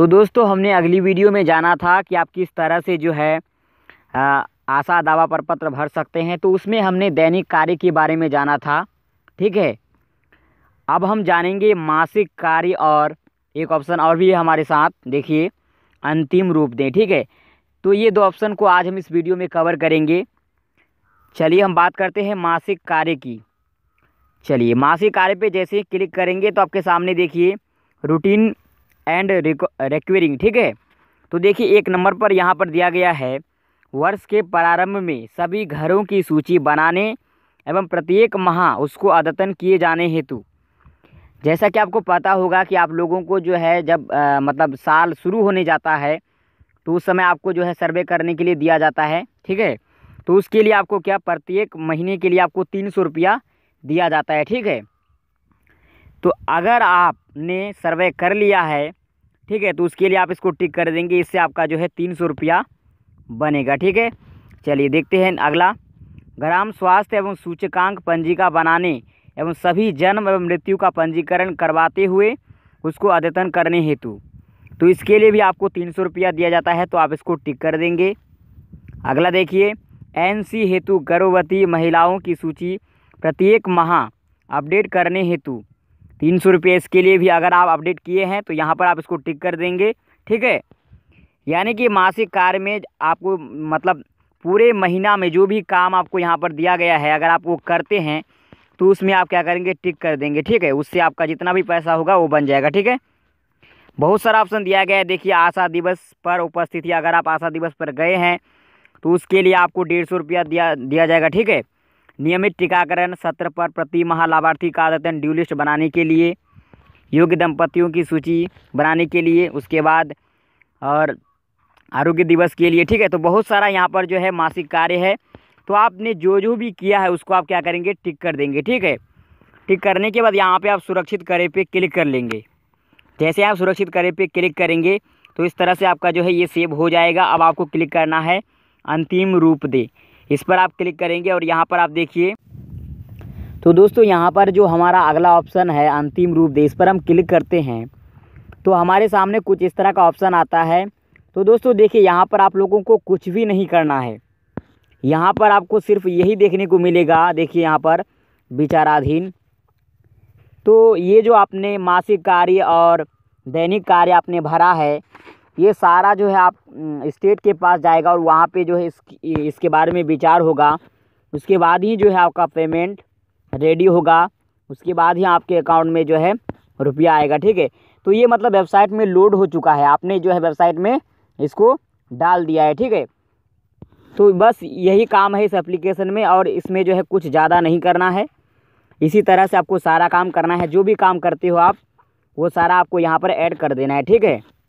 तो दोस्तों हमने अगली वीडियो में जाना था कि आप किस तरह से जो है आशा दावा पर पत्र भर सकते हैं तो उसमें हमने दैनिक कार्य के बारे में जाना था ठीक है अब हम जानेंगे मासिक कार्य और एक ऑप्शन और भी है हमारे साथ देखिए अंतिम रूप दें ठीक है तो ये दो ऑप्शन को आज हम इस वीडियो में कवर करेंगे चलिए हम बात करते हैं मासिक कार्य की चलिए मासिक कार्य पे जैसे ही क्लिक करेंगे तो आपके सामने देखिए रूटीन एंड रिक्वेरिंग ठीक है तो देखिए एक नंबर पर यहाँ पर दिया गया है वर्ष के प्रारंभ में सभी घरों की सूची बनाने एवं प्रत्येक माह उसको अद्यतन किए जाने हेतु जैसा कि आपको पता होगा कि आप लोगों को जो है जब आ, मतलब साल शुरू होने जाता है तो उस समय आपको जो है सर्वे करने के लिए दिया जाता है ठीक है तो उसके लिए आपको क्या प्रत्येक महीने के लिए आपको तीन सौ रुपया दिया जाता है ठीक है तो अगर आप ने सर्वे कर लिया है ठीक है तो उसके लिए आप इसको टिक कर देंगे इससे आपका जो है तीन सौ रुपया बनेगा ठीक है चलिए देखते हैं अगला ग्राम स्वास्थ्य एवं सूचकांक पंजीका बनाने एवं सभी जन्म एवं मृत्यु का पंजीकरण करवाते हुए उसको अद्यतन करने हेतु तो इसके लिए भी आपको तीन सौ रुपया दिया जाता है तो आप इसको टिक कर देंगे अगला देखिए एन हेतु गर्भवती महिलाओं की सूची प्रत्येक माह अपडेट करने हेतु तीन सौ रुपये इसके लिए भी अगर आप अपडेट किए हैं तो यहाँ पर आप इसको टिक कर देंगे ठीक है यानी कि मासिक कार्य में आपको मतलब पूरे महीना में जो भी काम आपको यहाँ पर दिया गया है अगर आप वो करते हैं तो उसमें आप क्या करेंगे टिक कर देंगे ठीक है उससे आपका जितना भी पैसा होगा वो बन जाएगा ठीक है बहुत सारा ऑप्शन दिया गया है देखिए आशा दिवस पर उपस्थिति अगर आप आशा दिवस पर गए हैं तो उसके लिए आपको डेढ़ सौ रुपया दिया दिया जाएगा ठीक है नियमित टीकाकरण सत्र पर प्रति माह लाभार्थी का अद्यतन ड्यू लिस्ट बनाने के लिए योग्य दंपतियों की सूची बनाने के लिए उसके बाद और आरोग्य दिवस के लिए ठीक है तो बहुत सारा यहाँ पर जो है मासिक कार्य है तो आपने जो जो भी किया है उसको आप क्या करेंगे टिक कर देंगे ठीक है टिक करने के बाद यहाँ पे आप सुरक्षित करे पे क्लिक कर लेंगे जैसे आप सुरक्षित करे पे क्लिक करेंगे तो इस तरह से आपका जो है ये सेव हो जाएगा अब आपको क्लिक करना है अंतिम रूप दे इस पर आप क्लिक करेंगे और यहाँ पर आप देखिए तो दोस्तों यहाँ पर जो हमारा अगला ऑप्शन है अंतिम रूप दे इस पर हम क्लिक करते हैं तो हमारे सामने कुछ इस तरह का ऑप्शन आता है तो दोस्तों देखिए यहाँ पर आप लोगों को कुछ भी नहीं करना है यहाँ पर आपको सिर्फ यही देखने को मिलेगा देखिए यहाँ पर विचाराधीन तो ये जो आपने मासिक कार्य और दैनिक कार्य आपने भरा है ये सारा जो है आप स्टेट के पास जाएगा और वहाँ पे जो है इस, इसके बारे में विचार होगा उसके बाद ही जो है आपका पेमेंट रेडी होगा उसके बाद ही आपके अकाउंट में जो है रुपया आएगा ठीक है तो ये मतलब वेबसाइट में लोड हो चुका है आपने जो है वेबसाइट में इसको डाल दिया है ठीक है तो बस यही काम है इस एप्लीकेशन में और इसमें जो है कुछ ज़्यादा नहीं करना है इसी तरह से आपको सारा काम करना है जो भी काम करते हो आप वो सारा आपको यहाँ पर ऐड कर देना है ठीक है